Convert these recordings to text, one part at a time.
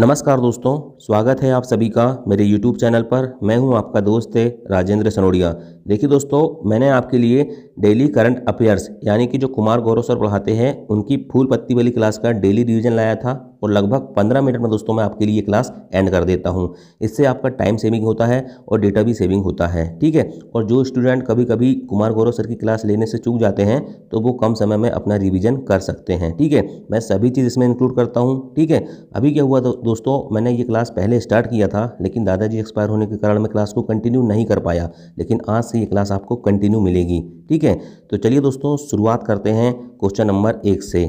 नमस्कार दोस्तों स्वागत है आप सभी का मेरे YouTube चैनल पर मैं हूं आपका दोस्त है राजेंद्र सनोडिया देखिए दोस्तों मैंने आपके लिए डेली करंट अफेयर्स यानी कि जो कुमार गौरव सर पढ़ाते हैं उनकी फूल पत्ती वाली क्लास का डेली रिवीजन लाया था और लगभग पंद्रह मिनट में दोस्तों मैं आपके लिए क्लास एंड कर देता हूँ इससे आपका टाइम सेविंग होता है और डेटा भी सेविंग होता है ठीक है और जो स्टूडेंट कभी कभी कुमार गौरव सर की क्लास लेने से चूक जाते हैं तो वो कम समय में अपना रिविजन कर सकते हैं ठीक है मैं सभी चीज़ इसमें इंक्लूड करता हूँ ठीक है अभी क्या हुआ दोस्तों मैंने ये क्लास पहले स्टार्ट किया था लेकिन दादाजी एक्सपायर होने के कारण मैं क्लास को कंटिन्यू नहीं कर पाया लेकिन आज से ये क्लास आपको कंटिन्यू मिलेगी ठीक है तो चलिए दोस्तों शुरुआत करते हैं क्वेश्चन नंबर एक से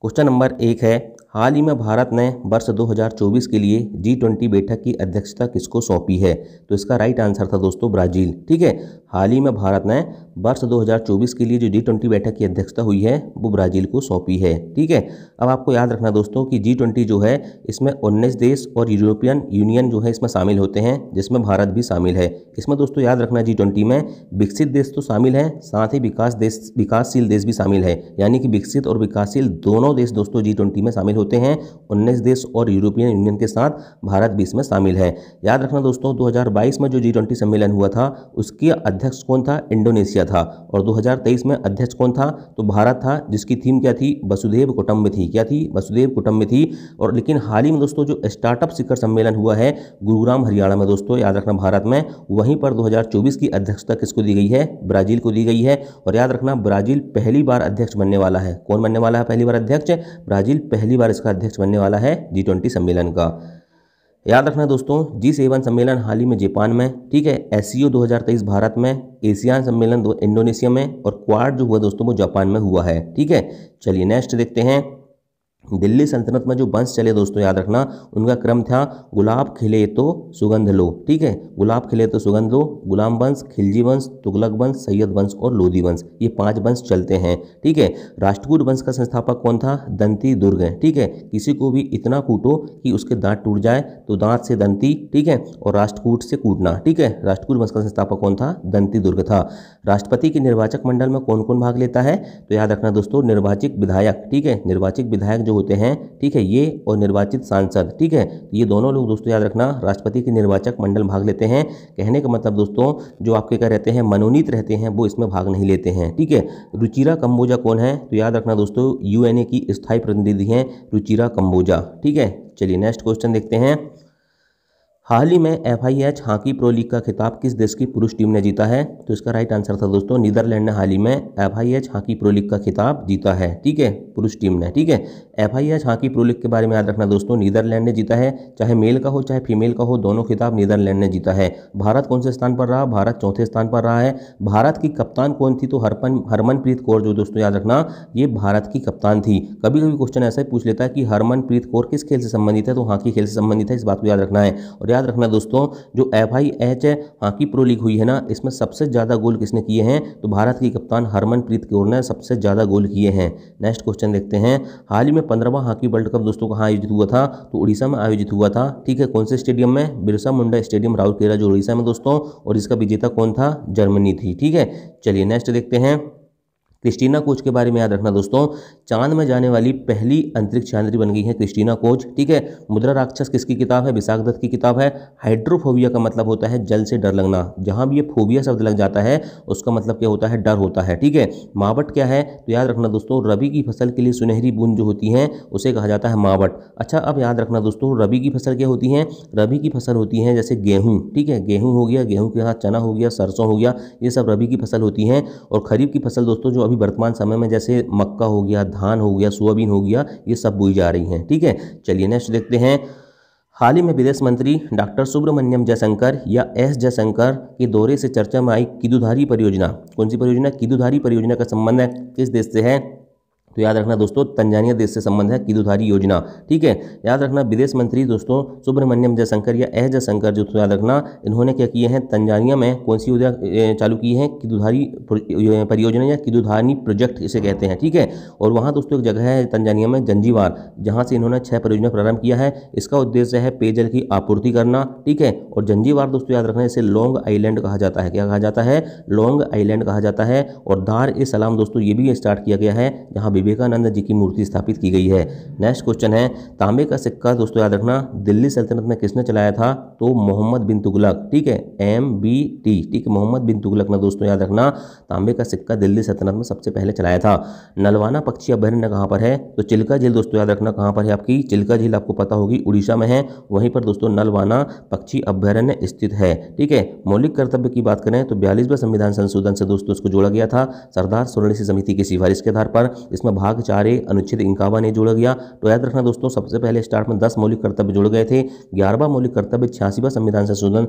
क्वेश्चन नंबर एक है हाल ही में भारत ने वर्ष 2024 के लिए जी ट्वेंटी बैठक की अध्यक्षता किसको सौंपी है तो इसका राइट आंसर था दोस्तों ब्राजील ठीक है हाल ही में भारत ने वर्ष 2024 के लिए जो जी ट्वेंटी बैठक की अध्यक्षता हुई है वो ब्राजील को सौंपी है ठीक है अब आपको याद रखना दोस्तों कि जी ट्वेंटी जो है इसमें उन्नीस देश और यूरोपियन यूनियन जो है इसमें शामिल होते हैं जिसमें भारत भी शामिल है इसमें दोस्तों याद रखना जी ट्वेंटी में विकसित देश तो शामिल है साथ ही विकास देश विकासशील देश भी शामिल है यानी कि विकसित और विकासशील दोनों देश दोस्तों जी ट्वेंटी में शामिल होते हैं उन्नीस देश और यूरोपियन यूनियन के साथ भारत भी इसमें शामिल है याद रखना दोस्तों 2022 में जो जी ट्वेंटी सम्मेलन हुआ था उसके अध्यक्ष कौन था इंडोनेशिया था और 2023 में अध्यक्ष कौन था तो भारत था जिसकी थीम क्या थी वसुदेव कुटुम्ब थी क्या थी वसुदेव कुटुम्ब थी और लेकिन हाल ही में दोस्तों जो स्टार्टअप शिखर सम्मेलन हुआ है गुरुग्राम हरियाणा में दोस्तों याद रखना भारत में वहीं पर दो की अध्यक्षता किसको दी गई है ब्राजील को दी गई है और याद रखना ब्राजील पहली बार अध्यक्ष बनने वाला है कौन बनने वाला है पहली बार अध्यक्ष ब्राजील पहली बार इसका अध्यक्ष बनने वाला है जी ट्वेंटी सम्मेलन का याद रखना दोस्तों जी सेवन सम्मेलन हाल ही में जापान में ठीक है एस सी भारत में एशियान सम्मेलन इंडोनेशिया में और क्वाड जो हुआ दोस्तों वो जापान में हुआ है ठीक है चलिए नेक्स्ट देखते हैं दिल्ली सल्तनत में जो वंश चले दोस्तों याद रखना उनका क्रम था गुलाब खिले तो सुगंध लो ठीक है गुलाब खिले तो सुगंध लो गुलाम वंश खिलजी वंश तुगलक वंश सैयद वंश और लोधी वंश ये पांच वंश चलते हैं ठीक है राष्ट्रकूट वंश का संस्थापक कौन था दंती दुर्ग ठीक है किसी को भी इतना कूटो कि उसके दांत टूट जाए तो दांत से दंती ठीक है और राष्ट्रकूट से कूटना ठीक है राष्ट्रकूट वंश का संस्थापक कौन था दंती दुर्ग था राष्ट्रपति के निर्वाचक मंडल में कौन कौन भाग लेता है तो याद रखना दोस्तों निर्वाचित विधायक ठीक है निर्वाचित विधायक जो होते हैं ठीक है ये और निर्वाचित सांसद ठीक है तो ये दोनों लोग दोस्तों याद रखना राष्ट्रपति के निर्वाचक मंडल भाग लेते हैं कहने का मतलब दोस्तों जो आपके क्या रहते हैं मनोनीत रहते हैं वो इसमें भाग नहीं लेते हैं ठीक है रुचिरा कम्बोजा कौन है तो याद रखना दोस्तों यू की स्थायी प्रतिनिधि हैं रुचिरा कम्बोजा ठीक है चलिए नेक्स्ट क्वेश्चन देखते हैं हाल ही में F I H hockey pro league का खिताब किस देश की पुरुष टीम ने जीता है तो इसका राइट आंसर था दोस्तों नीदरलैंड ने हाल ही में F I H hockey pro league का खिताब जीता है ठीक है पुरुष टीम ने ठीक है F I H hockey pro league के बारे में याद रखना दोस्तों नीदरलैंड ने जीता है चाहे मेल का हो चाहे फीमेल का हो दोनों खिताब नीदरलैंड ने जीता है भारत कौन से स्थान पर रहा भारत चौथे स्थान पर रहा है भारत की कप्तान कौन थी तो हरपन हरमनप्रीत कौर जो दोस्तों याद रखना ये भारत की कप्तान थी कभी कभी क्वेश्चन ऐसा पूछ लेता है कि हरमनप्रीत कौर किस खेल से संबंधित है तो हॉकी खेल से संबंधित है इस बात को याद रखना है और याद याद रखना दोस्तों जो F I H hockey pro league हुई है ना इसमें सबसे ज़्यादा गोल किसने किए हैं तो भारत की कप्तान हरमनप्रीत कौर ने सबसे ज़्यादा गोल किए हैं नेक्स्ट क्वेश्चन देखते हैं हाल ही में पंद्रहवा हॉकी वर्ल्ड कप दोस्तों कहाँ आयोजित हुआ था तो उड़ीसा में आयोजित हुआ था ठीक है कौन से स्टेडियम में बिरसा मुंडा स्टेडियम राउरकेला जो उड़ीसा में दोस्तों और इसका विजेता कौन था जर्मनी थी ठीक है चलिए नेक्स्ट देखते हैं क्रिस्टीना कोच के बारे में याद रखना दोस्तों चांद में जाने वाली पहली अंतरिक्ष यात्री बन गई है क्रिस्टीना कोच ठीक है मुद्रा राक्षस किसकी किताब है विशाख दत्त की किताब है हाइड्रोफोबिया का मतलब होता है जल से डर लगना जहां भी ये फोबिया शब्द लग जाता है उसका मतलब क्या होता है डर होता है ठीक है मावट क्या है तो याद रखना दोस्तों रबी की फसल के लिए सुनहरी बूंद जो होती है उसे कहा जाता है मावट अच्छा अब याद रखना दोस्तों रबी की फसल क्या होती हैं रबी की फसल होती है जैसे गेहूँ ठीक है गेहूँ हो गया गेहूँ के साथ चना हो गया सरसों हो गया ये सब रबी की फसल होती है और खरीफ की फसल दोस्तों जो अभी वर्तमान समय में जैसे मक्का हो गया धान हो गया सोयाबीन हो गया ये सब बोई जा रही हैं ठीक है चलिए नेक्स्ट देखते हैं हाल ही में विदेश मंत्री डॉक्टर सुब्रमण्यम जयशंकर या एस जयशंकर के दौरे से चर्चा में आई किदुधारी परियोजना कौन सी परियोजना किदुधारी परियोजना का संबंध है किस देश से है तो याद रखना दोस्तों तंजानिया देश से संबंध है किदुधारी योजना ठीक है याद रखना विदेश मंत्री दोस्तों सुब्रमण्यम जयशंकर या एह जयशंकर जो तो याद रखना इन्होंने क्या किए हैं तंजानिया में कौन सी योजना चालू की है किदुधारी परियोजना या किदुधारी प्रोजेक्ट इसे कहते हैं ठीक है और वहाँ दोस्तों एक जगह है तंजानिया में जंजीवार जहाँ से इन्होंने छः परियोजना प्रारंभ किया है इसका उद्देश्य है पेयजल की आपूर्ति करना ठीक है और जंजीवार दोस्तों याद रखना इसे लॉन्ग आईलैंड कहा जाता है क्या कहा जाता है लॉन्ग आईलैंड कहा जाता है और दार ए सलाम दोस्तों ये भी स्टार्ट किया गया है जहाँ विवेकानंद जी की मूर्ति स्थापित की गई है नेक्स्ट क्वेश्चन है तांबे का सिक्का दोस्तों याद रखना दिल्ली सल्तनत में किसने चलाया था तो मोहम्मद बिन तुगलक ठीक है एम बी टी ठीक है मोहम्मद बिन तुगलक ने दोस्तों याद रखना तांबे का सिक्का दिल्ली सल्तनत में सबसे पहले चलाया था नलवाना पक्षी अभ्यारण्य कहाँ पर है तो चिल्का झील दोस्तों याद रखना कहाँ पर है आपकी चिल्का झील आपको पता होगी उड़ीसा में है वहीं पर दोस्तों नलवाना पक्षी अभ्यारण्य स्थित है ठीक है मौलिक कर्तव्य की बात करें तो बयालीसवें संविधान संशोधन से दोस्तों इसको जोड़ा गया था सरदार स्वर्ण समिति की सिफारिश के आधार पर इसमें भाग चार ए अनुच्छेद इंकावन ए जुड़ गया तो याद रखना दोस्तों सबसे पहले स्टार्ट में दस मौलिक कर्तव्य जुड़ गए थे ग्यारहवा मौलिक कर्तव्य छियासीवा संविधान संशोधन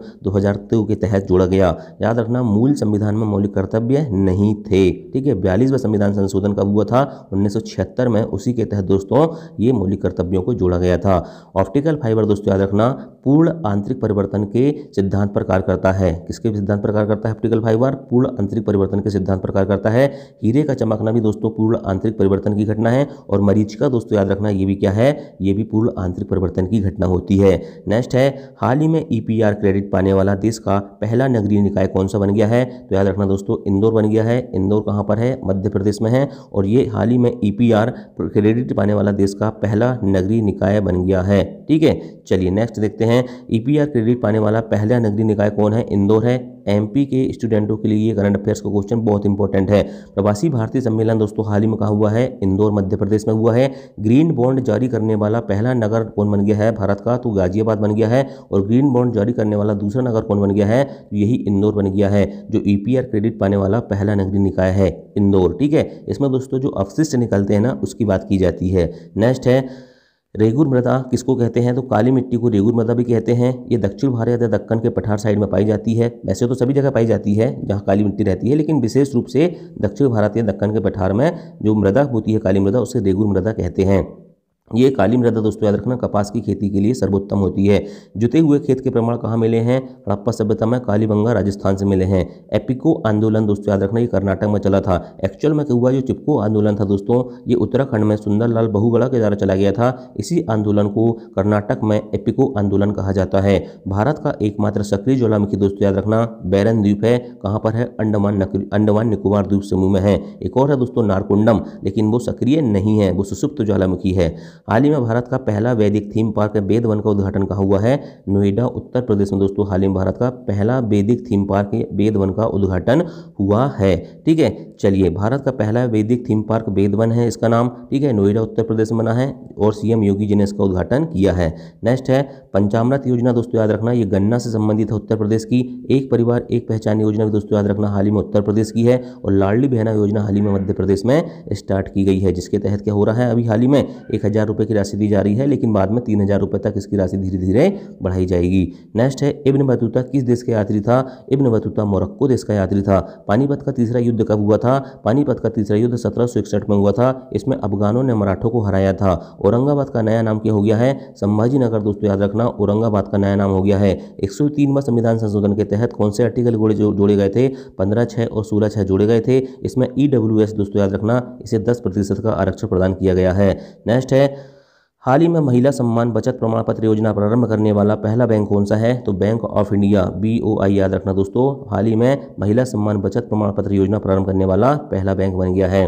दो के तहत जुड़ गया याद रखना मूल संविधान में मौलिक कर्तव्य नहीं थे ठीक है बयालीसवा संविधान संशोधन कब हुआ था उन्नीस में उसी के तहत दोस्तों ये मौलिक कर्तव्यों को जोड़ा गया था ऑप्टिकल फाइबर दोस्तों याद रखना पूर्ण आंतरिक परिवर्तन के सिद्धांत पर कार्य करता है किसके सिद्धांत पर कार्य करता है ऑप्टिकल फाइबर पूर्ण आंतरिक परिवर्तन के सिद्धांत पर कार्य करता है हीरे का चमकना भी दोस्तों पूर्ण आंतरिक परिवर्तन परिवर्तन की घटना है और मरीज का दोस्तों याद रखना ये भी क्या है ये भी पूर्ण आंतरिक परिवर्तन की घटना होती है नेक्स्ट है हाल ही में ई e क्रेडिट पाने वाला देश का पहला नगरीय निकाय कौन सा बन गया है तो याद रखना दोस्तों इंदौर बन गया है इंदौर कहाँ पर है मध्य प्रदेश में है और ये हाल ही में ई e क्रेडिट पाने वाला देश का पहला नगरीय निकाय बन गया है ठीक है चलिए नेक्स्ट देखते हैं ई e क्रेडिट पाने वाला पहला नगरीय निकाय कौन है इंदौर है एमपी के स्टूडेंटों के लिए ये करंट अफेयर्स का क्वेश्चन बहुत इंपॉर्टेंट है प्रवासी भारतीय सम्मेलन दोस्तों हाल ही में कहा हुआ है इंदौर मध्य प्रदेश में हुआ है ग्रीन बॉन्ड जारी करने वाला पहला नगर कौन बन गया है भारत का तो गाजियाबाद बन गया है और ग्रीन बॉन्ड जारी करने वाला दूसरा नगर कौन बन गया है तो यही इंदौर बन गया है जो ई e क्रेडिट पाने वाला पहला नगरीय निकाय है इंदौर ठीक है इसमें दोस्तों जो अवशिष्ट निकलते हैं ना उसकी बात की जाती है नेक्स्ट है रेगुर मृदा किसको कहते हैं तो काली मिट्टी को रेगुर मृदा भी कहते हैं ये दक्षिण भारत या दक्कन के पठार साइड में पाई जाती है वैसे तो सभी जगह पाई जाती है जहाँ काली मिट्टी रहती है लेकिन विशेष रूप से दक्षिण भारत या दक्कन के पठार में जो मृदा होती है काली मृदा उसे रेगुर मृदा कहते हैं ये काली मृदा दोस्तों याद रखना कपास की खेती के लिए सर्वोत्तम होती है जुते हुए खेत के प्रमाण कहाँ मिले हैं हड़प्पा सभ्यता में कालीबंगा राजस्थान से मिले हैं एपिको आंदोलन दोस्तों याद रखना ये कर्नाटक में चला था एक्चुअल में क्या हुआ जो चिपको आंदोलन था दोस्तों ये उत्तराखंड में सुंदरलाल बहुगड़ा के द्वारा चला गया था इसी आंदोलन को कर्नाटक में एपिको आंदोलन कहा जाता है भारत का एकमात्र सक्रिय ज्वालामुखी दोस्तों याद रखना बैरन द्वीप है कहाँ पर है अंडमान अंडमान निकोबार द्वीप समूह में है एक और है दोस्तों नारकुंडम लेकिन वो सक्रिय नहीं है वो सुसुप्त ज्वालामुखी है हाल ही में भारत का पहला वैदिक थीम पार्क बेदवन का उद्घाटन कहा हुआ है नोएडा उत्तर प्रदेश में दोस्तों हाल ही में भारत का पहला वैदिक थीम पार्क बेदवन का उद्घाटन हुआ है ठीक है चलिए भारत का पहला वैदिक थीम पार्क बेदवन है इसका नाम ठीक है नोएडा उत्तर प्रदेश में बना है और सीएम योगी जी ने इसका उद्घाटन किया है नेक्स्ट है पंचामृत योजना दोस्तों याद रखना ये गन्ना से संबंधित है उत्तर प्रदेश की एक परिवार एक पहचान योजना भी दोस्तों याद रखना हाल ही में उत्तर प्रदेश की है और लाडली बहना योजना हाल ही में मध्य प्रदेश में स्टार्ट की गई है जिसके तहत क्या हो रहा है अभी हाल ही में एक हज़ार रुपये की राशि दी जा रही है लेकिन बाद में तीन हज़ार रुपये तक इसकी राशि धीरे धीरे बढ़ाई जाएगी नेक्स्ट है इब्न बतूता किस देश का यात्री था इब्न बतूता मोरक्को देश का यात्री था पानीपत का तीसरा युद्ध कब हुआ था पानीपत का तीसरा युद्ध सत्रह में हुआ था इसमें अफगानों ने मराठों को हराया था औरंगाबाद का नया नाम क्या हो गया है संभाजी नगर दोस्तों याद रखना औरंगाबाद का नया नाम हो गया है एक सौ संविधान संशोधन के तहत कौन से आर्टिकल जोड़े जो, जोड़े गए थे पंद्रह छः और सोलह छः जोड़े गए थे इसमें ई e दोस्तों याद रखना इसे दस प्रतिशत का आरक्षण प्रदान किया गया है नेक्स्ट है हाल ही में महिला सम्मान बचत प्रमाण पत्र योजना प्रारंभ करने वाला पहला बैंक कौन सा है तो bank of India B O I याद रखना दोस्तों हाल ही में महिला सम्मान बचत प्रमाण पत्र योजना प्रारंभ करने वाला पहला बैंक बन गया है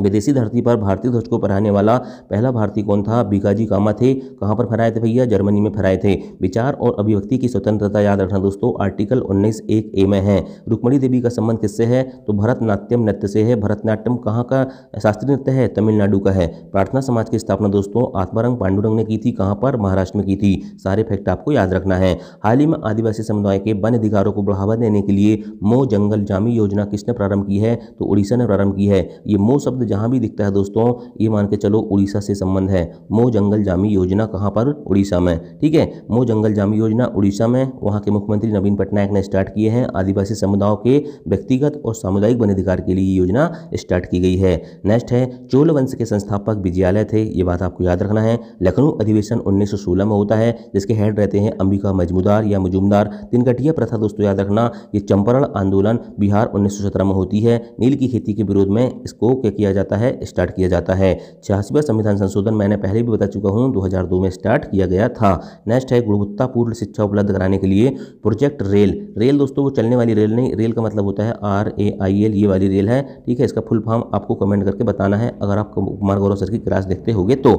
विदेशी धरती पर भारतीय ध्वज को फहराने वाला पहला भारतीय कौन था बीकाजी कामा थे कहाँ पर फहराए थे भैया जर्मनी में फहराए थे विचार और अभिव्यक्ति की स्वतंत्रता याद रखना दोस्तों आर्टिकल उन्नीस एक ए में है रुक्मणी देवी का संबंध किससे है तो भरतनाट्यम नृत्य से है भरतनाट्यम कहाँ का शास्त्रीय नृत्य है तमिलनाडु का है प्रार्थना समाज की स्थापना दोस्तों आत्मारंग पांडुरंग ने की थी कहाँ पर महाराष्ट्र में की थी सारे फैक्ट आपको याद रखना है हाल ही में आदिवासी समुदाय के वन अधिकारों को बढ़ावा देने के लिए मो जंगल जामी योजना किसने प्रारंभ की है तो उड़ीसा ने प्रारंभ की है ये मो शब्द शब्द जहाँ भी दिखता है दोस्तों ये मान के चलो उड़ीसा से संबंध है मो जंगल जामी योजना कहाँ पर उड़ीसा में ठीक है मो जंगल जामी योजना उड़ीसा में वहाँ के मुख्यमंत्री नवीन पटनायक ने स्टार्ट किए हैं आदिवासी समुदायों के व्यक्तिगत और सामुदायिक वन अधिकार के लिए योजना स्टार्ट की गई है नेक्स्ट है चोल वंश के संस्थापक विजयालय थे ये बात आपको याद रखना है लखनऊ अधिवेशन उन्नीस में होता है जिसके हेड रहते हैं अंबिका मजमूदार या मजुमदार तिनकटिया प्रथा दोस्तों याद रखना ये चंपारण आंदोलन बिहार उन्नीस में होती है नील की खेती के विरोध में इसको क्या किया किया जाता है स्टार्ट किया जाता है छियासीवा संविधान संशोधन मैंने पहले भी बता चुका हूँ दो में स्टार्ट किया गया था नेक्स्ट है गुणवत्तापूर्ण शिक्षा उपलब्ध कराने के लिए प्रोजेक्ट रेल रेल दोस्तों वो चलने वाली रेल नहीं रेल का मतलब होता है आर ए आई एल ये वाली रेल है ठीक है इसका फुल फॉर्म आपको कमेंट करके बताना है अगर आप कुमार गौरव सर की क्लास देखते होगे तो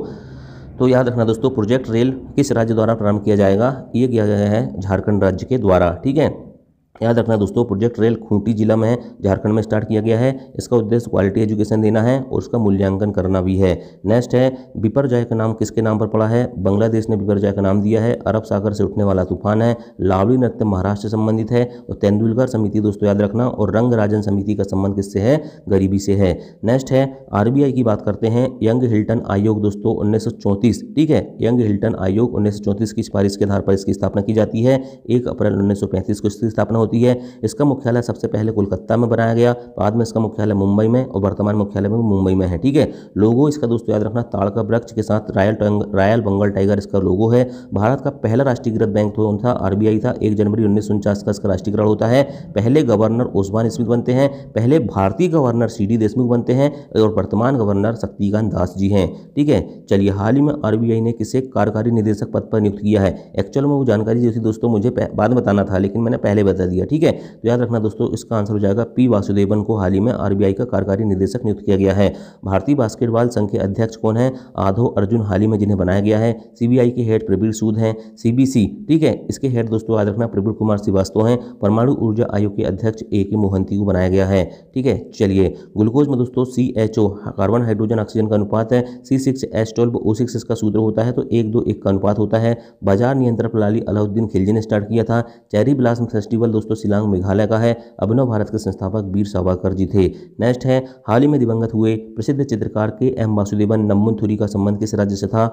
तो याद रखना दोस्तों प्रोजेक्ट रेल किस राज्य द्वारा प्रारंभ किया जाएगा ये किया गया है झारखंड राज्य के द्वारा ठीक है याद रखना दोस्तों प्रोजेक्ट रेल खूंटी जिला में झारखंड में स्टार्ट किया गया है इसका उद्देश्य क्वालिटी एजुकेशन देना है और उसका मूल्यांकन करना भी है नेक्स्ट है जाय का नाम किसके नाम पर पड़ा है बांग्लादेश ने जाय का नाम दिया है अरब सागर से उठने वाला तूफान है लावली नृत्य महाराष्ट्र से संबंधित है और तेंदुलकर समिति दोस्तों याद रखना और रंग राजन समिति का संबंध किससे है गरीबी से है नेक्स्ट है आर की बात करते हैं यंग हिल्टन आयोग दोस्तों उन्नीस ठीक है यंग हिल्टन आयोग उन्नीस की सिफारिश के आधार पर इसकी स्थापना की जाती है एक अप्रैल उन्नीस को इसकी स्थापना होती होती है इसका मुख्यालय सबसे पहले कोलकाता में बनाया गया बाद में इसका मुख्यालय मुंबई में और वर्तमान मुख्यालय में मुंबई में है ठीक है लोगो इसका दोस्तों याद रखना ताड़ का वृक्ष के साथ रॉयल रॉयल बंगल टाइगर इसका लोगो है भारत का पहला राष्ट्रीयकृत बैंक तो था आरबीआई था एक जनवरी उन्नीस का इसका राष्ट्रीयकरण होता है पहले गवर्नर ओसमान स्मिथ बनते हैं पहले भारतीय गवर्नर सी देशमुख बनते हैं और वर्तमान गवर्नर शक्तिकांत दास जी हैं ठीक है चलिए हाल ही में आरबीआई ने किसे कार्यकारी निदेशक पद पर नियुक्त किया है एक्चुअल में वो जानकारी जो थी दोस्तों मुझे बाद में बताना था लेकिन मैंने पहले बता दी दिया ठीक है तो याद रखना दोस्तों इसका आंसर हो जाएगा पी वासुदेवन को हाल ही में आरबीआई का कार्यकारी निदेशक नियुक्त किया गया है भारतीय बास्केटबॉल संघ के अध्यक्ष कौन है आधो अर्जुन हाल ही में जिन्हें बनाया गया है सीबीआई के हेड प्रबीर सूद हैं सीबीसी ठीक है इसके हेड दोस्तों याद रखना प्रबीर कुमार श्रीवास्तव हैं परमाणु ऊर्जा आयोग के अध्यक्ष ए के मोहंती को बनाया गया है ठीक है चलिए ग्लूकोज में दोस्तों C H O carbon hydrogen oxygen का अनुपात है C six H twelve O six इसका सूत्र होता है तो एक दो एक का अनुपात होता है बाजार नियंत्रण प्रणाली अलाउद्दीन खिलजी ने स्टार्ट किया था चेरी ब्लास्म फेस्टिवल दोस्तों दोस्तों शिलांग मेघालय का है अभिनव भारत के संस्थापक वीर सावरकर जी थे नेक्स्ट है हाल ही में दिवंगत हुए प्रसिद्ध चित्रकार के एम वासुदेवन थुरी का संबंध किस राज्य से था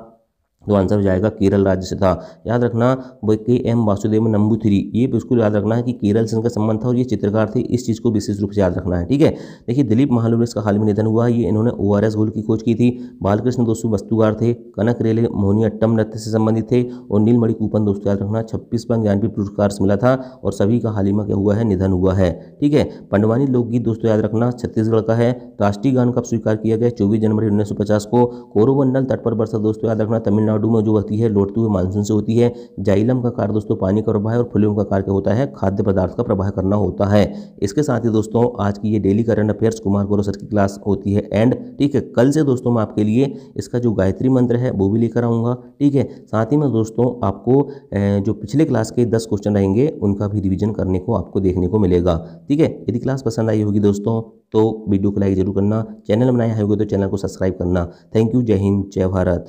तो आंसर हो जाएगा केरल राज्य से था याद रखना के एम वासुदेव नंबू थ्री ये बिल्कुल याद रखना है कि केरल से इनका संबंध था और ये चित्रकार थे इस चीज़ को विशेष रूप से याद रखना है ठीक है देखिए दिलीप महालुब्रेस का हाल में निधन हुआ ये इन्होंने ओ आर एस की खोज की थी बालकृष्ण दोस्तों वस्तुकार थे कनक रेले अट्टम नृत्य से संबंधित थे और नीलमणि कूपन दोस्तों याद रखना पर ज्ञानपीठ पुरस्कार मिला था और सभी का हाल ही में क्या हुआ है निधन हुआ है ठीक है पंडवानी लोकगीत दोस्तों याद रखना छत्तीसगढ़ का है राष्ट्रीय गान कब स्वीकार किया गया चौबीस जनवरी उन्नीस को कोरोवंडल तट पर बरसा दोस्तों याद रखना तमिलनाडु तमिलनाडु में जो होती है लौटते हुए मानसून से होती है जाइलम का कार्य दोस्तों पानी का प्रवाह और फ्लूम का कार्य होता है खाद्य पदार्थ का प्रवाह करना होता है इसके साथ ही दोस्तों आज की ये daily current affairs Kumar Gaurav sir की क्लास होती है एंड ठीक है कल से दोस्तों मैं आपके लिए इसका जो गायत्री मंत्र है वो भी लेकर आऊँगा ठीक है साथ ही में दोस्तों आपको जो पिछले क्लास के दस क्वेश्चन रहेंगे उनका भी रिविजन करने को आपको देखने को मिलेगा ठीक है यदि क्लास पसंद आई होगी दोस्तों तो वीडियो को लाइक जरूर करना चैनल बनाया होगा तो चैनल को सब्सक्राइब करना थैंक यू जय हिंद जय भारत